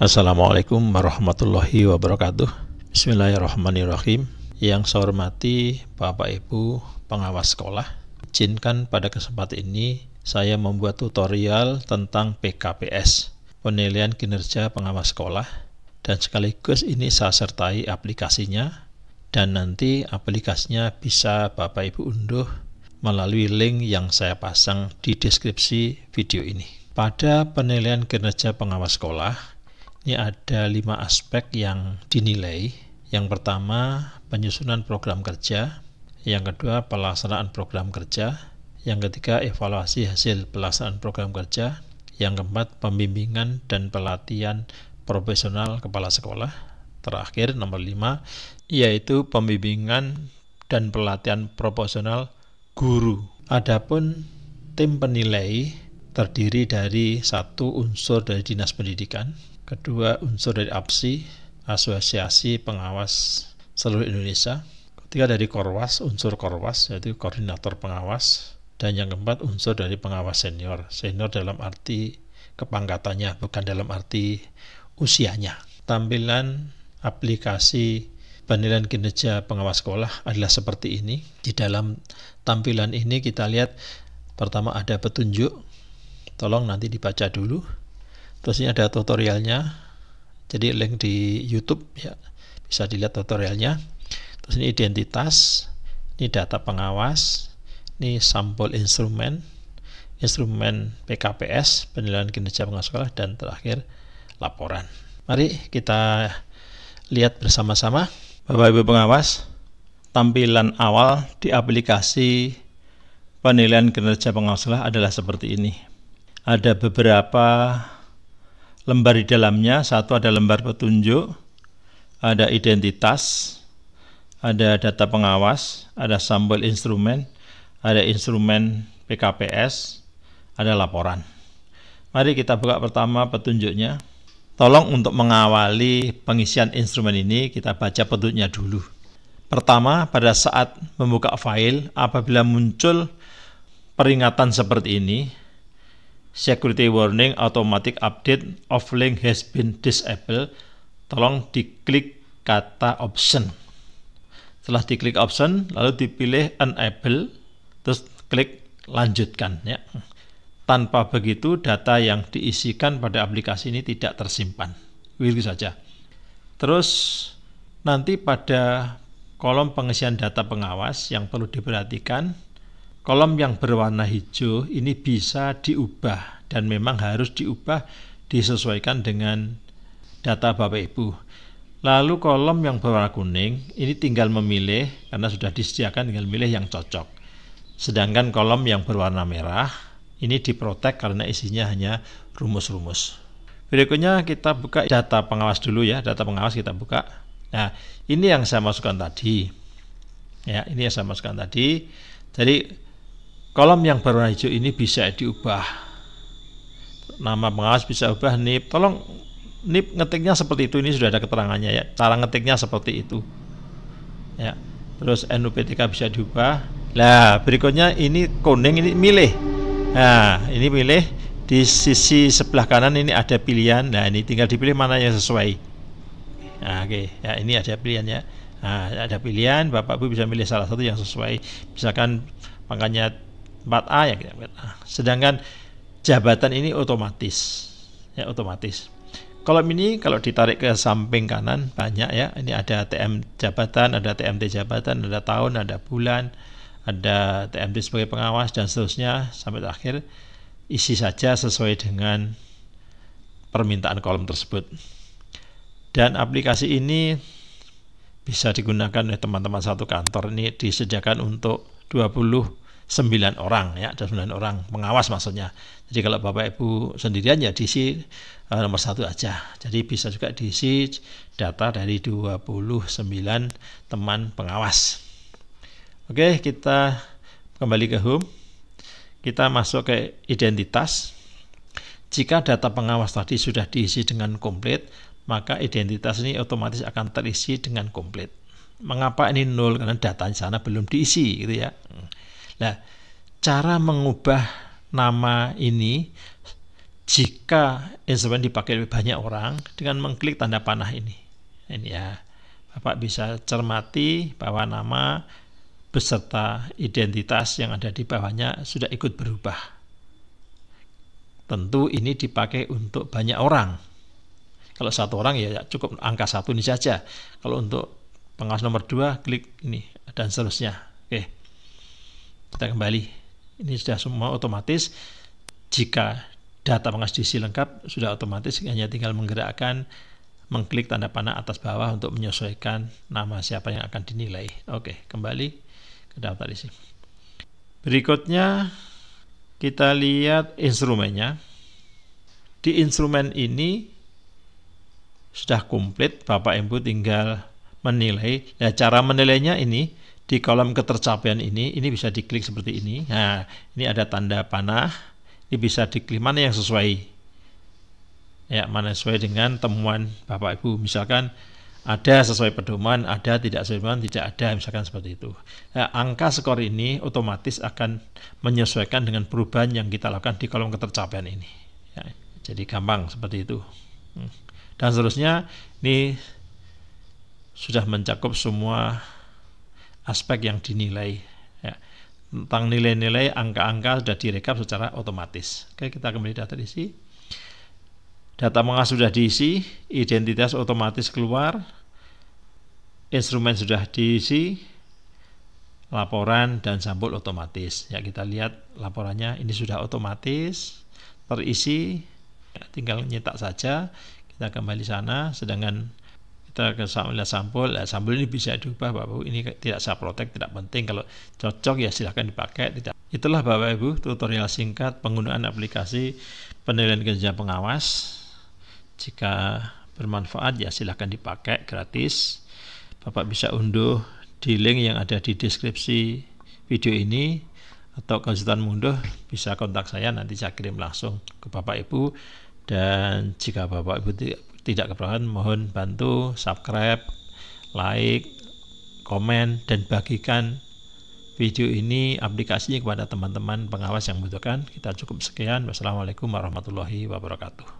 Assalamualaikum warahmatullahi wabarakatuh Bismillahirrahmanirrahim Yang saya hormati Bapak Ibu pengawas sekolah Izinkan pada kesempatan ini saya membuat tutorial tentang PKPS Penilaian Kinerja Pengawas Sekolah dan sekaligus ini saya sertai aplikasinya dan nanti aplikasinya bisa Bapak Ibu unduh melalui link yang saya pasang di deskripsi video ini. Pada penilaian kinerja pengawas sekolah, ini ada lima aspek yang dinilai. Yang pertama, penyusunan program kerja. Yang kedua, pelaksanaan program kerja. Yang ketiga, evaluasi hasil pelaksanaan program kerja. Yang keempat, pembimbingan dan pelatihan profesional kepala sekolah. Terakhir, nomor lima, yaitu pembimbingan dan pelatihan proporsional guru. Adapun tim penilai terdiri dari satu unsur dari dinas pendidikan, Kedua, unsur dari APSI, Asosiasi Pengawas Seluruh Indonesia. Ketiga, dari Korwas, unsur Korwas, yaitu Koordinator Pengawas. Dan yang keempat, unsur dari pengawas senior. Senior dalam arti kepangkatannya, bukan dalam arti usianya. Tampilan aplikasi penilaian kinerja pengawas sekolah adalah seperti ini. Di dalam tampilan ini kita lihat pertama ada petunjuk. Tolong nanti dibaca dulu terus ini ada tutorialnya jadi link di YouTube ya bisa dilihat tutorialnya terus ini identitas ini data pengawas ini sampul instrumen instrumen PKPS penilaian kinerja pengawas sekolah dan terakhir laporan mari kita lihat bersama-sama Bapak Ibu pengawas tampilan awal di aplikasi penilaian kinerja pengawas sekolah adalah seperti ini ada beberapa lembar di dalamnya. Satu ada lembar petunjuk, ada identitas, ada data pengawas, ada sampel instrumen, ada instrumen PKPS, ada laporan. Mari kita buka pertama petunjuknya. Tolong untuk mengawali pengisian instrumen ini, kita baca petunjuknya dulu. Pertama, pada saat membuka file, apabila muncul peringatan seperti ini, security warning automatic update of link has been disabled tolong diklik kata option setelah diklik option lalu dipilih enable terus klik lanjutkan ya tanpa begitu data yang diisikan pada aplikasi ini tidak tersimpan begitu saja terus nanti pada kolom pengisian data pengawas yang perlu diperhatikan kolom yang berwarna hijau ini bisa diubah dan memang harus diubah disesuaikan dengan data Bapak Ibu. Lalu kolom yang berwarna kuning ini tinggal memilih karena sudah disediakan tinggal memilih yang cocok. Sedangkan kolom yang berwarna merah ini diprotek karena isinya hanya rumus-rumus. Berikutnya kita buka data pengawas dulu ya, data pengawas kita buka. Nah, ini yang saya masukkan tadi. Ya, ini yang saya masukkan tadi. Jadi kolom yang berwarna hijau ini bisa diubah nama pengawas bisa ubah nip tolong nip ngetiknya seperti itu ini sudah ada keterangannya ya cara ngetiknya seperti itu ya terus NUPTK bisa diubah nah berikutnya ini kuning ini milih nah ini milih di sisi sebelah kanan ini ada pilihan nah ini tinggal dipilih mana yang sesuai nah, oke okay. ya ini ada pilihan ya nah, ada pilihan bapak ibu bisa milih salah satu yang sesuai misalkan makanya 4A ya kita A. Sedangkan jabatan ini otomatis. Ya, otomatis. Kolom ini kalau ditarik ke samping kanan banyak ya. Ini ada TM jabatan, ada TMT jabatan, ada tahun, ada bulan, ada TMT sebagai pengawas dan seterusnya sampai terakhir. Isi saja sesuai dengan permintaan kolom tersebut. Dan aplikasi ini bisa digunakan oleh teman-teman satu kantor ini disediakan untuk 20 sembilan orang ya, ada sembilan orang pengawas maksudnya. Jadi kalau Bapak Ibu sendirian ya diisi uh, nomor satu aja. Jadi bisa juga diisi data dari 29 teman pengawas. Oke, kita kembali ke home. Kita masuk ke identitas. Jika data pengawas tadi sudah diisi dengan komplit, maka identitas ini otomatis akan terisi dengan komplit. Mengapa ini nol? Karena data di sana belum diisi gitu ya. Nah, cara mengubah nama ini jika instrumen dipakai oleh banyak orang dengan mengklik tanda panah ini. Ini ya. Bapak bisa cermati bahwa nama beserta identitas yang ada di bawahnya sudah ikut berubah. Tentu ini dipakai untuk banyak orang. Kalau satu orang ya, ya cukup angka satu ini saja. Kalau untuk pengawas nomor dua klik ini dan seterusnya kita kembali ini sudah semua otomatis jika data pengasdisi lengkap sudah otomatis hanya tinggal menggerakkan mengklik tanda panah atas bawah untuk menyesuaikan nama siapa yang akan dinilai oke kembali ke daftar isi berikutnya kita lihat instrumennya di instrumen ini sudah komplit Bapak Ibu tinggal menilai nah cara menilainya ini di kolom ketercapaian ini, ini bisa diklik seperti ini. Nah, ini ada tanda panah. Ini bisa diklik mana yang sesuai. Ya, mana sesuai dengan temuan Bapak Ibu. Misalkan ada sesuai pedoman, ada tidak sesuai pedoman, tidak ada, misalkan seperti itu. Nah, angka skor ini otomatis akan menyesuaikan dengan perubahan yang kita lakukan di kolom ketercapaian ini. Ya, jadi gampang seperti itu. Hmm. Dan seterusnya, ini sudah mencakup semua aspek yang dinilai ya. tentang nilai-nilai angka-angka sudah direkap secara otomatis oke kita kembali data isi data mengasuh sudah diisi identitas otomatis keluar instrumen sudah diisi laporan dan sampul otomatis ya kita lihat laporannya ini sudah otomatis terisi ya, tinggal nyetak saja kita kembali sana sedangkan kita ke sampul nah, sampul ini bisa diubah bapak ibu ini tidak saya protek tidak penting kalau cocok ya silahkan dipakai tidak itulah bapak ibu tutorial singkat penggunaan aplikasi penilaian kerja pengawas jika bermanfaat ya silahkan dipakai gratis bapak bisa unduh di link yang ada di deskripsi video ini atau kelanjutan mundur bisa kontak saya nanti saya kirim langsung ke bapak ibu dan jika bapak ibu tidak keberatan mohon bantu subscribe, like, komen dan bagikan video ini aplikasinya kepada teman-teman pengawas yang membutuhkan. Kita cukup sekian. Wassalamualaikum warahmatullahi wabarakatuh.